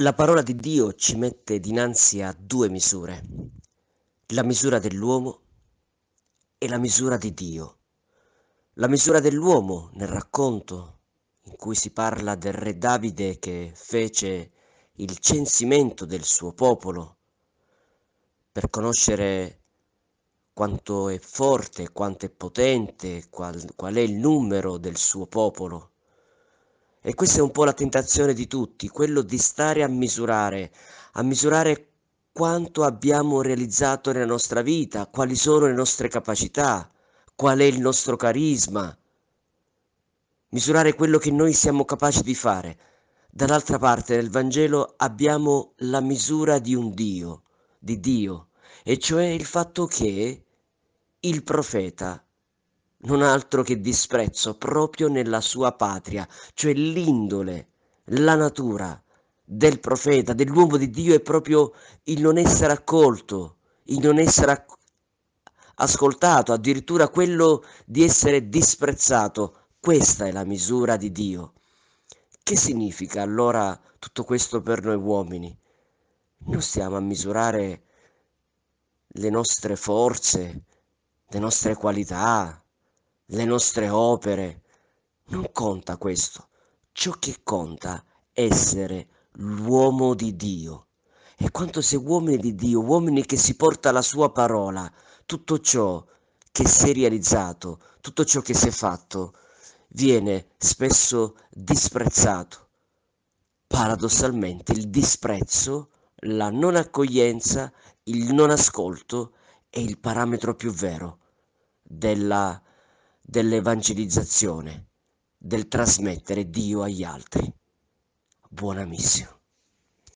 La parola di Dio ci mette dinanzi a due misure, la misura dell'uomo e la misura di Dio. La misura dell'uomo nel racconto in cui si parla del re Davide che fece il censimento del suo popolo per conoscere quanto è forte, quanto è potente, qual, qual è il numero del suo popolo e questa è un po' la tentazione di tutti, quello di stare a misurare, a misurare quanto abbiamo realizzato nella nostra vita, quali sono le nostre capacità, qual è il nostro carisma, misurare quello che noi siamo capaci di fare. Dall'altra parte nel Vangelo abbiamo la misura di un Dio, di Dio, e cioè il fatto che il profeta non altro che disprezzo proprio nella sua patria, cioè l'indole, la natura del profeta, dell'uomo di Dio è proprio il non essere accolto, il non essere ascoltato, addirittura quello di essere disprezzato. Questa è la misura di Dio. Che significa allora tutto questo per noi uomini? Non stiamo a misurare le nostre forze, le nostre qualità, le nostre opere. Non conta questo. Ciò che conta è essere l'uomo di Dio. E quanto sei uomini di Dio, uomini che si porta la sua parola, tutto ciò che si è realizzato, tutto ciò che si è fatto, viene spesso disprezzato. Paradossalmente il disprezzo, la non accoglienza, il non ascolto è il parametro più vero della dell'evangelizzazione, del trasmettere Dio agli altri. Buona missione.